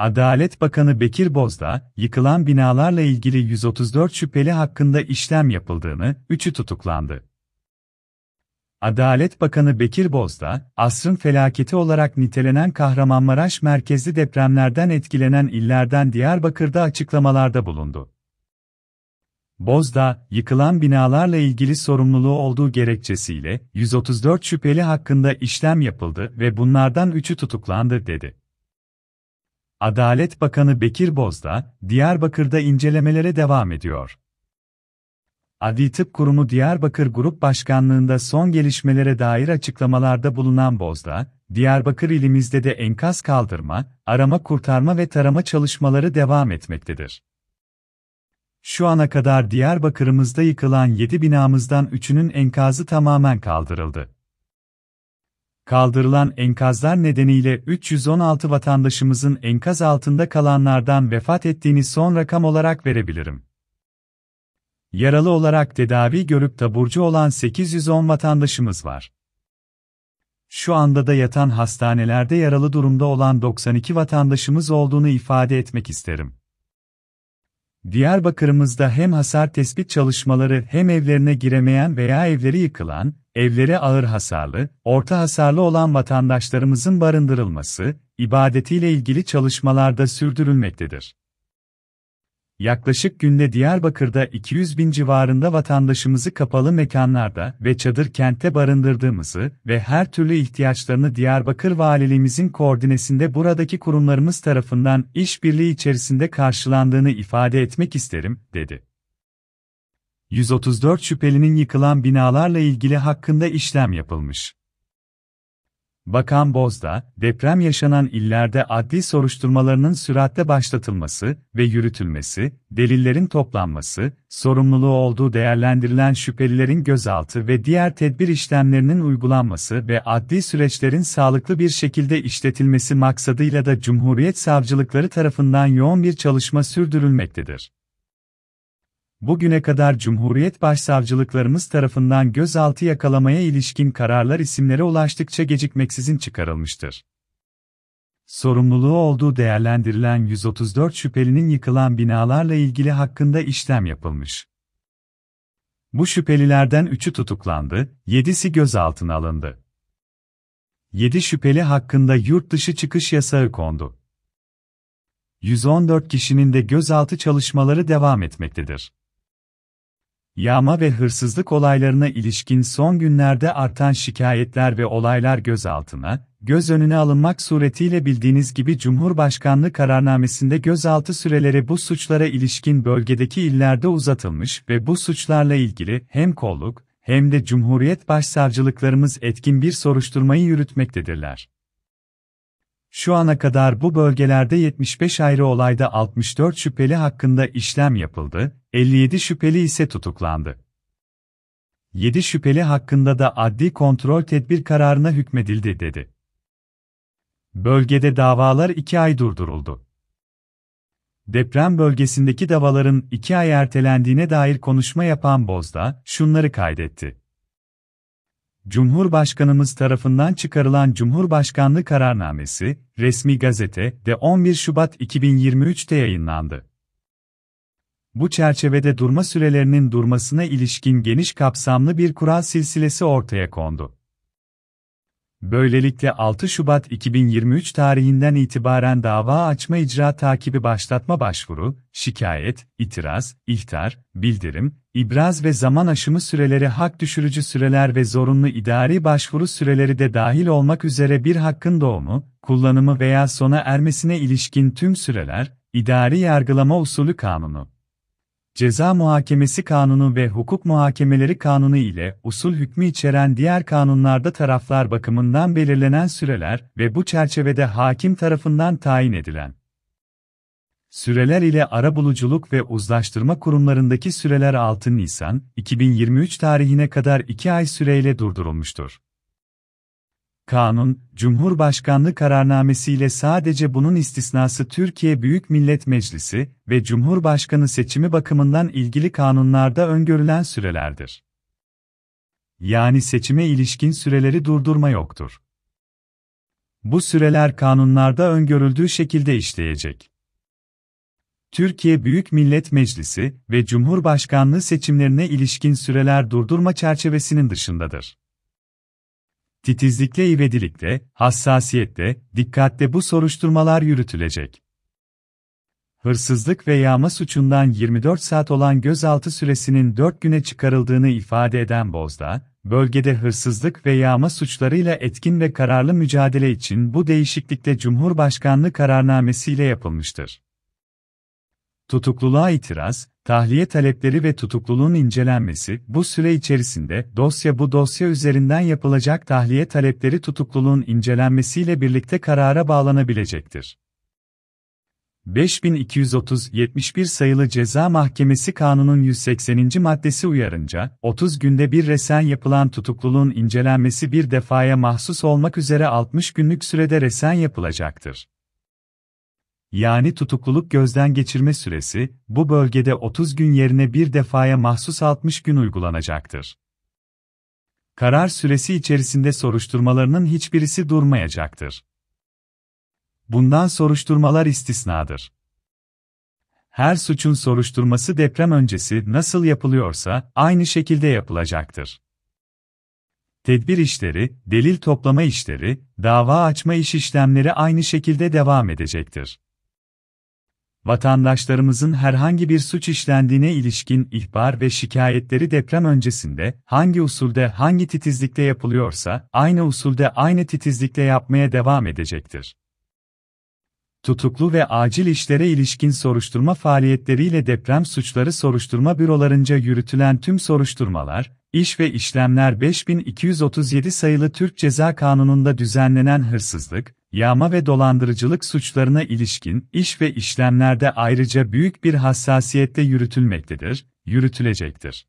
Adalet Bakanı Bekir Bozdağ, yıkılan binalarla ilgili 134 şüpheli hakkında işlem yapıldığını, 3'ü tutuklandı. Adalet Bakanı Bekir Bozdağ, asrın felaketi olarak nitelenen Kahramanmaraş merkezli depremlerden etkilenen illerden Diyarbakır'da açıklamalarda bulundu. Bozdağ, yıkılan binalarla ilgili sorumluluğu olduğu gerekçesiyle 134 şüpheli hakkında işlem yapıldı ve bunlardan 3'ü tutuklandı dedi. Adalet Bakanı Bekir Bozdağ, Diyarbakır'da incelemelere devam ediyor. Adli Tıp Kurumu Diyarbakır Grup Başkanlığı'nda son gelişmelere dair açıklamalarda bulunan Bozdağ, Diyarbakır ilimizde de enkaz kaldırma, arama kurtarma ve tarama çalışmaları devam etmektedir. Şu ana kadar Diyarbakır'ımızda yıkılan 7 binamızdan 3'ünün enkazı tamamen kaldırıldı kaldırılan enkazlar nedeniyle 316 vatandaşımızın enkaz altında kalanlardan vefat ettiğini son rakam olarak verebilirim. Yaralı olarak tedavi görüp taburcu olan 810 vatandaşımız var. Şu anda da yatan hastanelerde yaralı durumda olan 92 vatandaşımız olduğunu ifade etmek isterim. Diyarbakır'ımızda hem hasar tespit çalışmaları hem evlerine giremeyen veya evleri yıkılan, evlere ağır hasarlı, orta hasarlı olan vatandaşlarımızın barındırılması, ibadetiyle ilgili çalışmalarda sürdürülmektedir. Yaklaşık günde Diyarbakır'da 200 bin civarında vatandaşımızı kapalı mekanlarda ve çadır kentte barındırdığımızı ve her türlü ihtiyaçlarını Diyarbakır Valiliğimizin koordinesinde buradaki kurumlarımız tarafından işbirliği içerisinde karşılandığını ifade etmek isterim, dedi. 134 şüphelinin yıkılan binalarla ilgili hakkında işlem yapılmış. Bakan Bozda, deprem yaşanan illerde adli soruşturmalarının süratle başlatılması ve yürütülmesi, delillerin toplanması, sorumluluğu olduğu değerlendirilen şüphelilerin gözaltı ve diğer tedbir işlemlerinin uygulanması ve adli süreçlerin sağlıklı bir şekilde işletilmesi maksadıyla da Cumhuriyet Savcılıkları tarafından yoğun bir çalışma sürdürülmektedir bugüne kadar Cumhuriyet Başsavcılıklarımız tarafından gözaltı yakalamaya ilişkin kararlar isimlere ulaştıkça gecikmeksizin çıkarılmıştır. Sorumluluğu olduğu değerlendirilen 134 şüphelinin yıkılan binalarla ilgili hakkında işlem yapılmış. Bu şüphelilerden 3'ü tutuklandı, 7'si gözaltına alındı. 7 şüpheli hakkında yurt dışı çıkış yasağı kondu. 114 kişinin de gözaltı çalışmaları devam etmektedir yağma ve hırsızlık olaylarına ilişkin son günlerde artan şikayetler ve olaylar gözaltına, göz önüne alınmak suretiyle bildiğiniz gibi Cumhurbaşkanlığı kararnamesinde gözaltı süreleri bu suçlara ilişkin bölgedeki illerde uzatılmış ve bu suçlarla ilgili hem kolluk hem de Cumhuriyet Başsavcılıklarımız etkin bir soruşturmayı yürütmektedirler. Şu ana kadar bu bölgelerde 75 ayrı olayda 64 şüpheli hakkında işlem yapıldı, 57 şüpheli ise tutuklandı. 7 şüpheli hakkında da adli kontrol tedbir kararına hükmedildi dedi. Bölgede davalar 2 ay durduruldu. Deprem bölgesindeki davaların 2 ay ertelendiğine dair konuşma yapan Bozda şunları kaydetti. Cumhurbaşkanımız tarafından çıkarılan Cumhurbaşkanlığı kararnamesi, resmi gazete de 11 Şubat 2023'te yayınlandı. Bu çerçevede durma sürelerinin durmasına ilişkin geniş kapsamlı bir kural silsilesi ortaya kondu. Böylelikle 6 Şubat 2023 tarihinden itibaren dava açma icra takibi başlatma başvuru, şikayet, itiraz, ihtar, bildirim, ibraz ve zaman aşımı süreleri hak düşürücü süreler ve zorunlu idari başvuru süreleri de dahil olmak üzere bir hakkın doğumu, kullanımı veya sona ermesine ilişkin tüm süreler, idari yargılama usulü kanunu. Ceza Muhakemesi Kanunu ve Hukuk Muhakemeleri Kanunu ile usul hükmü içeren diğer kanunlarda taraflar bakımından belirlenen süreler ve bu çerçevede hakim tarafından tayin edilen süreler ile ara buluculuk ve uzlaştırma kurumlarındaki süreler 6 Nisan 2023 tarihine kadar 2 ay süreyle durdurulmuştur. Kanun, Cumhurbaşkanlığı kararnamesiyle sadece bunun istisnası Türkiye Büyük Millet Meclisi ve Cumhurbaşkanı seçimi bakımından ilgili kanunlarda öngörülen sürelerdir. Yani seçime ilişkin süreleri durdurma yoktur. Bu süreler kanunlarda öngörüldüğü şekilde işleyecek. Türkiye Büyük Millet Meclisi ve Cumhurbaşkanlığı seçimlerine ilişkin süreler durdurma çerçevesinin dışındadır titizlikle ivedilikle, hassasiyetle, dikkatle bu soruşturmalar yürütülecek. Hırsızlık ve yağma suçundan 24 saat olan gözaltı süresinin 4 güne çıkarıldığını ifade eden Bozda, bölgede hırsızlık ve yağma suçlarıyla etkin ve kararlı mücadele için bu değişiklikte Cumhurbaşkanlığı kararnamesiyle yapılmıştır tutukluluğa itiraz, tahliye talepleri ve tutukluluğun incelenmesi, bu süre içerisinde dosya bu dosya üzerinden yapılacak tahliye talepleri tutukluluğun incelenmesiyle birlikte karara bağlanabilecektir. 5230-71 sayılı Ceza Mahkemesi Kanunu'nun 180. maddesi uyarınca, 30 günde bir resen yapılan tutukluluğun incelenmesi bir defaya mahsus olmak üzere 60 günlük sürede resen yapılacaktır yani tutukluluk gözden geçirme süresi, bu bölgede 30 gün yerine bir defaya mahsus 60 gün uygulanacaktır. Karar süresi içerisinde soruşturmalarının hiçbirisi durmayacaktır. Bundan soruşturmalar istisnadır. Her suçun soruşturması deprem öncesi nasıl yapılıyorsa aynı şekilde yapılacaktır. Tedbir işleri, delil toplama işleri, dava açma iş işlemleri aynı şekilde devam edecektir vatandaşlarımızın herhangi bir suç işlendiğine ilişkin ihbar ve şikayetleri deprem öncesinde, hangi usulde hangi titizlikle yapılıyorsa, aynı usulde aynı titizlikle yapmaya devam edecektir. Tutuklu ve acil işlere ilişkin soruşturma faaliyetleriyle deprem suçları soruşturma bürolarınca yürütülen tüm soruşturmalar, İş ve işlemler 5237 sayılı Türk Ceza Kanunu'nda düzenlenen hırsızlık, yağma ve dolandırıcılık suçlarına ilişkin iş ve işlemlerde ayrıca büyük bir hassasiyette yürütülmektedir, yürütülecektir.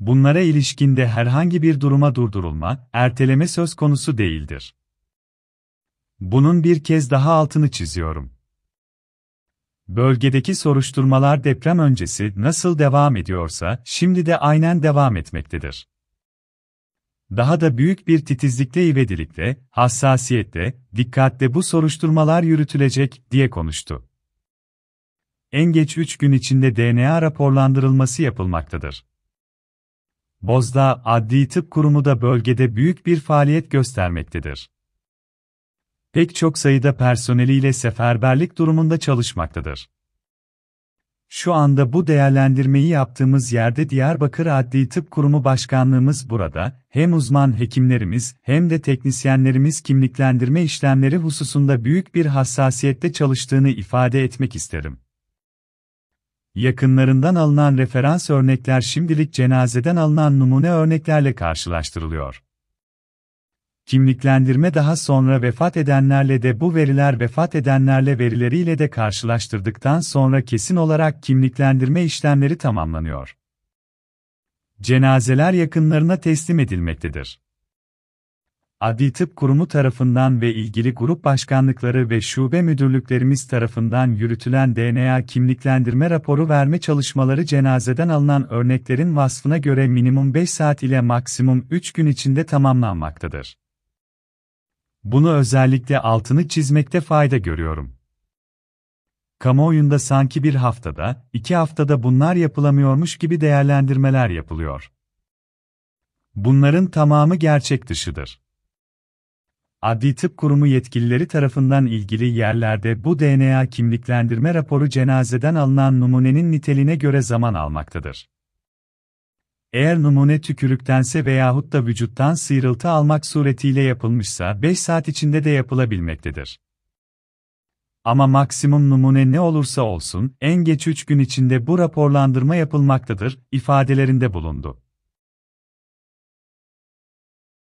Bunlara ilişkinde herhangi bir duruma durdurulma, erteleme söz konusu değildir. Bunun bir kez daha altını çiziyorum. Bölgedeki soruşturmalar deprem öncesi nasıl devam ediyorsa, şimdi de aynen devam etmektedir. Daha da büyük bir titizlikle ivedilikle, hassasiyetle, dikkatle bu soruşturmalar yürütülecek, diye konuştu. En geç 3 gün içinde DNA raporlandırılması yapılmaktadır. Bozda Adli Tıp Kurumu da bölgede büyük bir faaliyet göstermektedir. Pek çok sayıda personeliyle seferberlik durumunda çalışmaktadır. Şu anda bu değerlendirmeyi yaptığımız yerde Diyarbakır Adli Tıp Kurumu Başkanlığımız burada, hem uzman hekimlerimiz hem de teknisyenlerimiz kimliklendirme işlemleri hususunda büyük bir hassasiyette çalıştığını ifade etmek isterim. Yakınlarından alınan referans örnekler şimdilik cenazeden alınan numune örneklerle karşılaştırılıyor. Kimliklendirme daha sonra vefat edenlerle de bu veriler vefat edenlerle verileriyle de karşılaştırdıktan sonra kesin olarak kimliklendirme işlemleri tamamlanıyor. Cenazeler yakınlarına teslim edilmektedir. Adli Tıp Kurumu tarafından ve ilgili grup başkanlıkları ve şube müdürlüklerimiz tarafından yürütülen DNA kimliklendirme raporu verme çalışmaları cenazeden alınan örneklerin vasfına göre minimum 5 saat ile maksimum 3 gün içinde tamamlanmaktadır. Bunu özellikle altını çizmekte fayda görüyorum. Kamuoyunda sanki bir haftada, iki haftada bunlar yapılamıyormuş gibi değerlendirmeler yapılıyor. Bunların tamamı gerçek dışıdır. Adli Tıp Kurumu yetkilileri tarafından ilgili yerlerde bu DNA kimliklendirme raporu cenazeden alınan numunenin niteliğine göre zaman almaktadır. Eğer numune tükürüktense veyahut da vücuttan sıyrıltı almak suretiyle yapılmışsa 5 saat içinde de yapılabilmektedir. Ama maksimum numune ne olursa olsun en geç 3 gün içinde bu raporlandırma yapılmaktadır ifadelerinde bulundu.